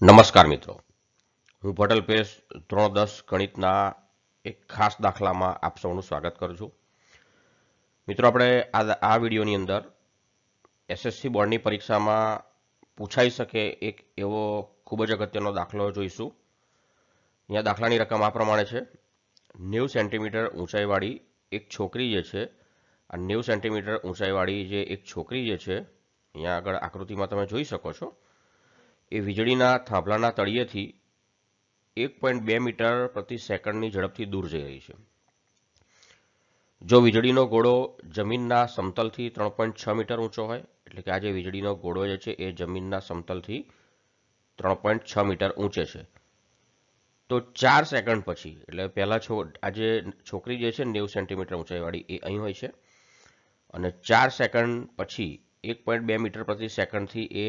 નમસ્કાર મિત્રો હું પટેલ પેશ ત્રણ દસ ગણિતના એક ખાસ દાખલામાં આપ સૌનું સ્વાગત કરું છું મિત્રો આપણે આ આ વિડીયોની અંદર એસએસસી બોર્ડની પરીક્ષામાં પૂછાઈ શકે એક એવો ખૂબ જ અગત્યનો દાખલો જોઈશું અહીંયા દાખલાની રકમ આ પ્રમાણે છે નેવું સેન્ટીમીટર ઊંચાઈવાળી એક છોકરી જે છે આ નેવું સેન્ટીમીટર ઊંચાઈવાળી જે એક છોકરી જે છે અહીંયા આગળ આકૃતિમાં તમે જોઈ શકો છો એ વીજળીના થાંભલાના તળિયેથી એક પોઈન્ટ બે મીટર પ્રતિ સેકન્ડની ઝડપથી દૂર જઈ રહી છે જો વીજળીનો ગોળો જમીનના સમતલથી ત્રણ પોઈન્ટ છ મીટર ઊંચો હોય એટલે કે આજે વીજળીનો ગોળો જે છે એ જમીનના સમતલથી ત્રણ પોઈન્ટ છ મીટર ઊંચે છે તો ચાર સેકન્ડ પછી એટલે પહેલાં છો આજે છોકરી જે છે નેવું સેન્ટીમીટર ઊંચાઈવાળી એ અહીં હોય છે અને ચાર સેકન્ડ પછી એક પોઈન્ટ બે મીટર પ્રતિ સેકન્ડથી એ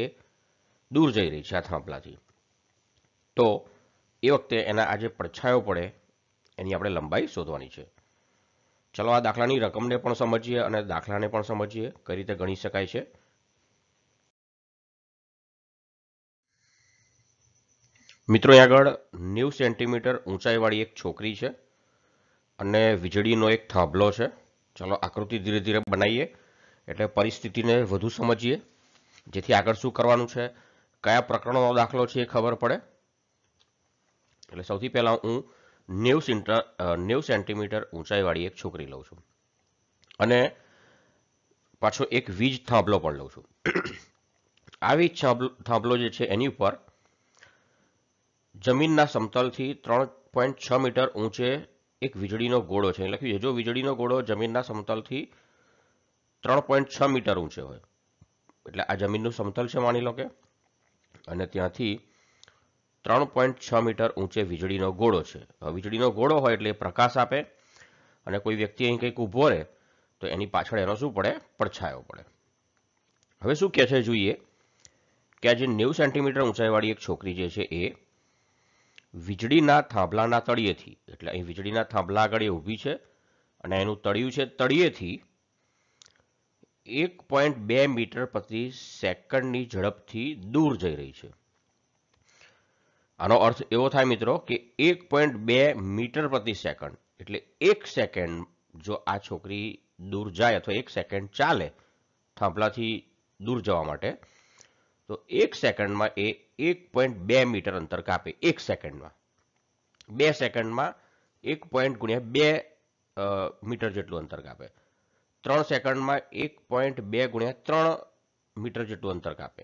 દૂર જઈ રહી છે આ થાંભલાથી તો એ વખતે એના આ જે પડછાયો પડે એની આપણે લંબાઈ શોધવાની છે ચલો આ દાખલાની રકમને પણ સમજીએ અને દાખલાને પણ સમજીએ કઈ રીતે ગણી શકાય છે મિત્રો અહીં આગળ નેવું સેન્ટીમીટર ઊંચાઈવાળી એક છોકરી છે અને વીજળીનો એક થાંભલો છે ચલો આકૃતિ ધીરે ધીરે બનાવીએ એટલે પરિસ્થિતિને વધુ સમજીએ જેથી આગળ શું કરવાનું છે કયા પ્રકરણનો દાખલો છે એ ખબર પડે એટલે સૌથી પહેલાં હું નેવું સેન્ટર નેવું સેન્ટીમીટર ઊંચાઈવાળી એક છોકરી લઉં છું અને પાછો એક વીજ થાંભલો પણ લઉં છું આ વીજ થાંભલો જે છે એની ઉપર જમીનના સમતલથી ત્રણ પોઈન્ટ છ મીટર ઊંચે એક વીજળીનો ગોળો છે લખ્યું છે જો વીજળીનો ગોળો જમીનના સમતલથી ત્રણ પોઈન્ટ છ મીટર ઊંચે હોય એટલે આ જમીનનું સમતલ છે માની લો કે અને ત્યાંથી ત્રણ પોઈન્ટ છ મીટર ઊંચે વીજળીનો ગોળો છે વીજળીનો ગોળો હોય એટલે પ્રકાશ આપે અને કોઈ વ્યક્તિ અહીં કંઈક ઊભો રહે તો એની પાછળ એનો શું પડે પડછાયો પડે હવે શું કહે છે જોઈએ કે આ જે નેવું સેન્ટીમીટર ઊંચાઈવાળી એક છોકરી જે છે એ વીજળીના થાંભલાના તળિયેથી એટલે અહીં વીજળીના થાંભલા આગળ એ ઊભી છે અને એનું તળિયું છે તળિયેથી એક પોઈન્ટ બે મીટર પ્રતિ સેકન્ડની ઝડપથી દૂર જઈ રહી છે આનો અર્થ એવો થાય મિત્રો કે એક પોઈન્ટ બે મીટર પ્રતિ સેકન્ડ એટલે એક સેકન્ડ જો આ છોકરી દૂર જાય અથવા એક સેકન્ડ ચાલે થાંભલાથી દૂર જવા માટે તો એક સેકન્ડમાં એ એક પોઈન્ટ બે મીટર અંતર કાપે એક સેકન્ડમાં બે સેકન્ડમાં એક પોઈન્ટ ગુણ્યા બે મીટર જેટલું અંતર કાપે ત્રણ સેકન્ડમાં એક પોઈન્ટ બે ગુણ્યા ત્રણ મીટર જેટલું અંતર કાપે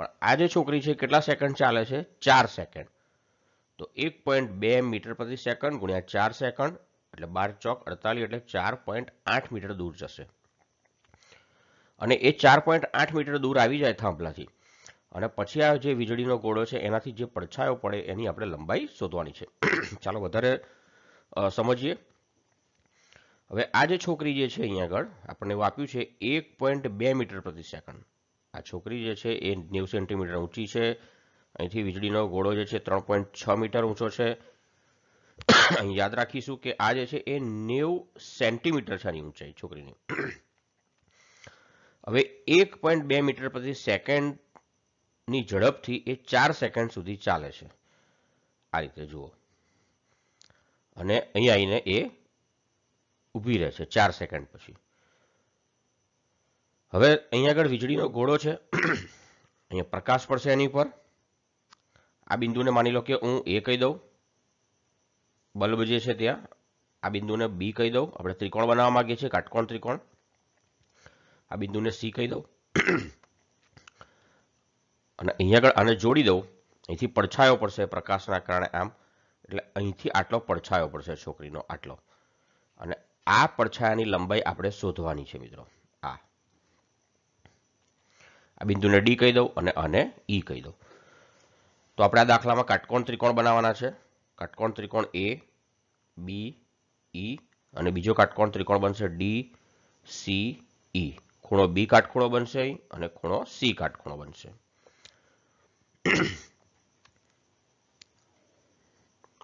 પણ આ જે છોકરી છે કેટલા સેકન્ડ ચાલે છે ચાર સેકન્ડ તો એક પોઈન્ટ બે મીટર પ્રતિ સેકન્ડ ગુણ્યા ચાર સેકન્ડ એટલે બાર ચોક અડતાલીસ એટલે ચાર પોઈન્ટ આઠ મીટર દૂર જશે અને એ ચાર પોઈન્ટ આઠ મીટર દૂર આવી જાય થાંભલાથી અને પછી આ જે વીજળીનો ગોળો છે એનાથી જે પડછાયો પડે એની આપણે લંબાઈ શોધવાની છે ચાલો વધારે સમજીએ હવે આ જે છોકરી જે છે અહીંયા આગળ આપણને એવું આપ્યું છે એક પોઈન્ટ બે મીટર પ્રતિ સેકન્ડ આ છોકરી જે છે એ નેવું સેન્ટીમીટર ઊંચી છે અહીંથી વીજળીનો ગોળો જે છે ત્રણ પોઈન્ટ છ મીટર ઊંચો છે અહીં યાદ રાખીશું કે આ જે છે એ નેવું સેન્ટીમીટર છે આની ઊંચાઈ છોકરીની હવે એક પોઈન્ટ બે મીટર પ્રતિ સેકન્ડની ઝડપથી એ ચાર સેકન્ડ સુધી ચાલે છે આ રીતે જુઓ અને અહીં આવીને એ ઊભી રહે છે ચાર સેકન્ડ પછી હવે અહીંયા આગળ વીજળીનો ઘોડો છે અહીંયા પ્રકાશ પડશે એની ઉપર આ બિંદુને માની લો કે હું એ કહી દઉં બલ્બ જે છે ત્યાં આ બિંદુને બી કહી દઉં આપણે ત્રિકોણ બનાવવા માંગીએ છીએ કાટકોણ ત્રિકોણ આ બિંદુને સી કહી દઉં અને અહીંયા આગળ આને જોડી દઉં અહીંથી પડછાયો પડશે પ્રકાશના કારણે આમ એટલે અહીંથી આટલો પડછાયો પડશે છોકરીનો આટલો અને આ પડછાયાની લંબાઈ આપણે શોધવાની છે મિત્રો આ આ બિંદુને ડી કહી દઉં અને આને ઈ કહી દઉં તો આપણે આ દાખલામાં કાટકોણ ત્રિકોણ બનાવવાના છે કાટકોણ ત્રિકોણ એ બી ઈ અને બીજો કાટકોણ ત્રિકોણ બનશે ડી સી ઈ ખૂણો બી કાટખૂણો બનશે અને ખૂણો સી કાટખૂણો બનશે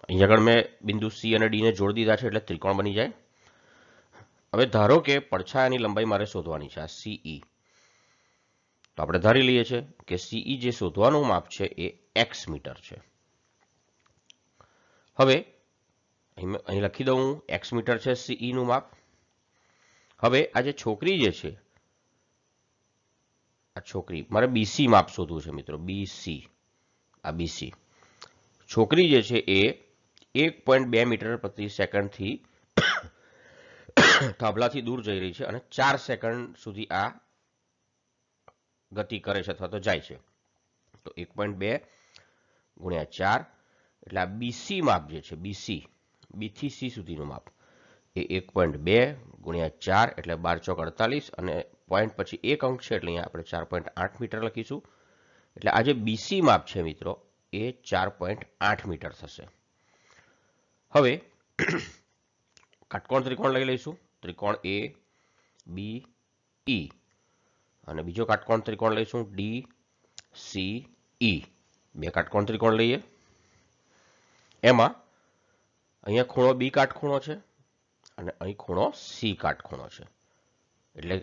અહીંયા આગળ મેં બિંદુ સી અને ડીને જોડી દીધા છે એટલે ત્રિકોણ બની જાય હવે ધારો કે પડછાયાની લંબાઈ મારે શોધવાની છે આ સીઈ e. તો આપણે ધારી લઈએ છીએ કે સીઈ e જે શોધવાનું માપ છે એ એક્સ મીટર છે હવે અહીં લખી દઉં હું એક્સ મીટર છે સીઈનું e માપ હવે આ જે છોકરી જે છે આ છોકરી મારે બીસી માપ શોધવું છે મિત્રો બીસી આ બીસી છોકરી જે છે એ એક પોઈન્ટ બે મીટર પ્રતિ સેકન્ડથી થાંભલાથી દૂર જઈ રહી છે અને ચાર સેકન્ડ સુધી આ ગતિ કરે છે અથવા તો જાય છે તો એક પોઈન્ટ બે ગુણ્યા ચાર એટલે આ બીસી માપ જે છે બીસી બીથી સી સુધીનું માપ એ એક પોઈન્ટ બે ગુણ્યા ચાર એટલે બાર ચોક અડતાલીસ અને પોઈન્ટ પછી એક અંક છે એટલે અહીંયા આપણે ચાર પોઈન્ટ આઠ મીટર લખીશું એટલે આ જે બીસી માપ છે મિત્રો એ ચાર પોઈન્ટ આઠ મીટર થશે હવે કાટકોણ ત્રિકોણ લઈ લઈશું ત્રિકોણ એ બી ઈ અને બીજો કાટકોણ ત્રિકોણ લઈશું ડી સી ઈ બે કાટકોણ ત્રિકોણ લઈએ એમાં અહીંયા ખૂણો બી કાટખૂણો છે અને અહીં ખૂણો સી કાટખૂણો છે એટલે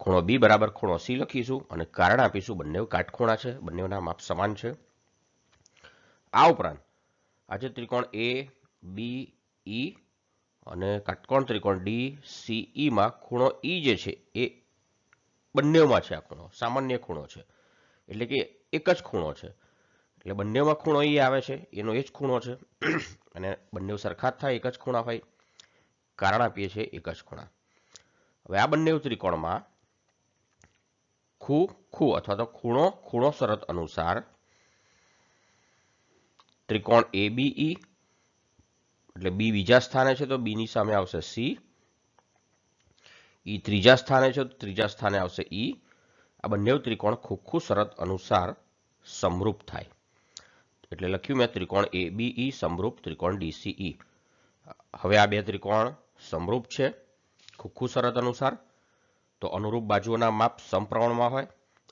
ખૂણો બી બરાબર ખૂણો સી લખીશું અને કારણ આપીશું બંને કાટખૂણા છે બંનેના માપ સમાન છે આ ઉપરાંત આજે ત્રિકોણ એ બી ઈ અને કાટકોણ ત્રિકોણ ડી સીઈમાં e ખૂણો ઈ e જે છે એ બંનેમાં છે આ ખૂણો સામાન્ય ખૂણો છે એટલે કે એક જ ખૂણો છે એટલે બંનેમાં ખૂણો ઈ e આવે છે એનો એ જ ખૂણો છે અને બંને સરખા થાય એક જ ખૂણા હોય કારણ આપીએ છીએ એક જ ખૂણા હવે આ બંને ત્રિકોણમાં ખૂ ખૂ અથવા તો ખૂણો ખૂણો શરત અનુસાર ત્રિકોણ એ બી ઈ એટલે બી બીજા સ્થાને છે તો બીની સામે આવશે સી ઈ ત્રીજા સ્થાને છે તો ત્રીજા સ્થાને આવશે ઈ આ બંને ત્રિકોણ ખોખું શરત અનુસાર સમરૂપ થાય એટલે લખ્યું મેં ત્રિકોણ એ બી ઈ સમરૂપ ત્રિકોણ ડીસીઈ હવે આ બે ત્રિકોણ સમરૂપ છે ખોખું શરત અનુસાર તો અનુરૂપ બાજુઓના માપ સમપ્રમાણમાં હોય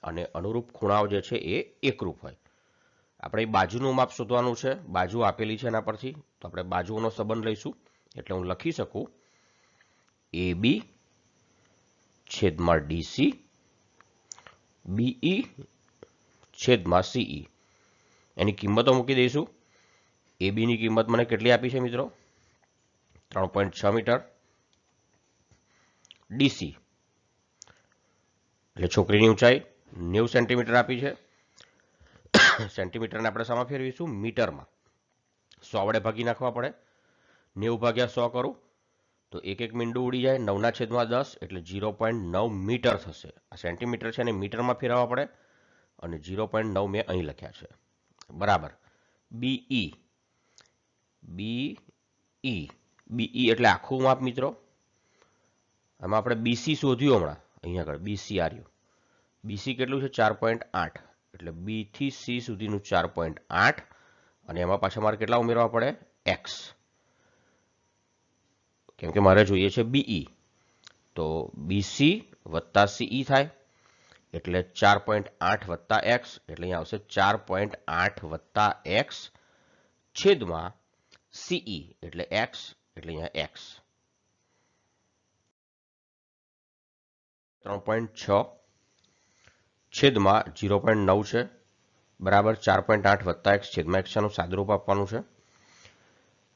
અને અનુરૂપ ખૂણાઓ જે છે એ એકરૂપ હોય આપણે બાજુનું માપ શોધવાનું છે બાજુ આપેલી છે એના પરથી તો આપણે બાજુઓનો સંબંધ લઈશું એટલે હું લખી શકું એ બી છેદમાં ડીસી બીઈ e, છેદમાં સીઈ e. એની કિંમતો મૂકી દઈશું એ બીની કિંમત મને કેટલી આપી છે મિત્રો ત્રણ પોઈન્ટ છ મીટર ડીસી એટલે છોકરીની ઊંચાઈ નેવું સેન્ટીમીટર આપી છે સેન્ટીમીટરને આપણે સામા ફેરવીશું મીટરમાં સો વડે ભાગી નાખવા પડે નેવું ભાગ્યા સો કરું તો એક એક મીંડું ઉડી જાય નવના છેદમાં દસ એટલે ઝીરો પોઈન્ટ નવ મીટર થશે આ સેન્ટીમીટર છે એને મીટરમાં ફેરવવા પડે અને ઝીરો પોઈન્ટ નવ મેં અહીં લખ્યા છે બરાબર બીઈ બીઈ બીઈ એટલે આખું માપ મિત્રો આમાં આપણે બીસી શોધ્યું હમણાં અહીંયા આગળ બીસી આર્યું બીસી કેટલું છે ચાર પોઈન્ટ આઠ એટલે થી સી સુધીનું ચાર પોઈન્ટ આઠ અને એમાં પાછા મારે કેટલા ઉમેરવા પડે એક્સ કેમ કે મારે જોઈએ છે બીઈ e. તો બીસી વત્તા સીઈ e થાય એટલે ચાર પોઈન્ટ આઠ વત્તા એક્સ એટલે અહીંયા આવશે ચાર પોઈન્ટ આઠ વત્તા એક્સ છેદમાં સીઈ e, એટલે એક્સ એટલે અહીંયા એક્સ ત્રણ પોઈન્ટ છ છેદમાં જીરો પોઈન્ટ નવ છે બરાબર ચાર પોઈન્ટ આઠ વત્તા એક્સ છેદમાં એક્સનું સાદુરૂપ આપવાનું છે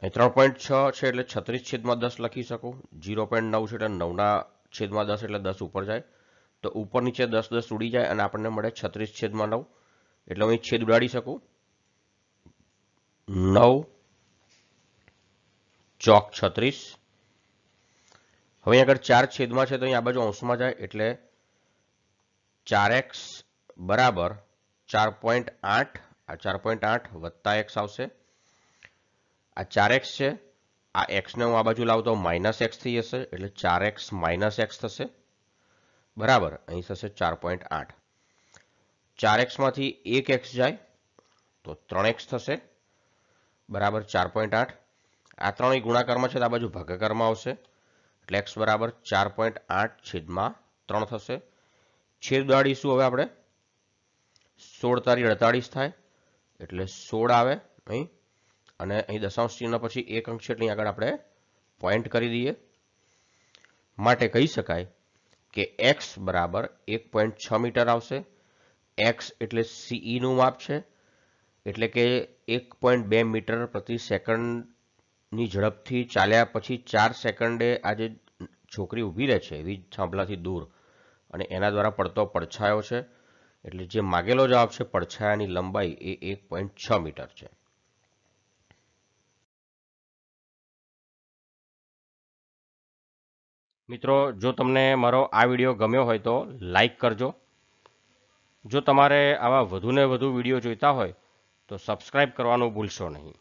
અહીં ત્રણ પોઈન્ટ છ છે એટલે છત્રીસ છેદમાં દસ લખી શકું જીરો પોઈન્ટ નવ છે એટલે નવના છેદમાં દસ એટલે દસ ઉપર જાય તો ઉપર નીચે દસ દસ ઉડી જાય અને આપણને મળે છત્રીસ છેદમાં નવ એટલે હું છેદ ઉડાડી શકું નવ ચોક છત્રીસ હવે આગળ ચાર છેદમાં છે તો અહીં આ બાજુ અંશમાં જાય એટલે ચાર એક્સ બરાબર ચાર પોઈન્ટ આઠ આ ચાર પોઈન્ટ આઠ વત્તા એક્સ આવશે આ ચાર એક્સ છે આ એક્સને હું આ બાજુ લાવું તો માઇનસ એક્સ થઈ જશે એટલે ચાર એક્સ માઇનસ એક્સ થશે બરાબર અહીં થશે ચાર પોઈન્ટ આઠ ચાર એક્સમાંથી એક એક્સ જાય તો ત્રણ એક્સ થશે બરાબર ચાર પોઈન્ટ આઠ આ ત્રણેય ગુણાકારમાં છે તો આ બાજુ ભાગાકારમાં આવશે એટલે એક્સ બરાબર ચાર પોઈન્ટ આઠ છેદમાં ત્રણ થશે છેદ ઉડાડીશું હવે આપણે સોળ તારી અડતાળીસ થાય એટલે સોળ આવે અહીં અને અહીં દશાંશ ચિહ્ન પછી એક અંક છે એટલે આગળ આપણે પોઈન્ટ કરી દઈએ માટે કહી શકાય કે એક્સ બરાબર એક પોઈન્ટ છ મીટર આવશે એક્સ એટલે સીઈનું e માપ છે એટલે કે એક પોઈન્ટ બે મીટર પ્રતિ સેકન્ડની ઝડપથી ચાલ્યા પછી ચાર સેકન્ડે આજે છોકરી ઊભી રહે છે એવી થાંભલાથી દૂર અને એના દ્વારા પડતો પડછાયો છે એટલે જે માગેલો જવાબ છે પડછાયાની લંબાઈ એ એક પોઈન્ટ છ મીટર છે મિત્રો જો તમને મારો આ વિડીયો ગમ્યો હોય તો લાઈક કરજો જો તમારે આવા વધુને વધુ વિડીયો જોઈતા હોય તો સબસ્ક્રાઈબ કરવાનું ભૂલશો નહીં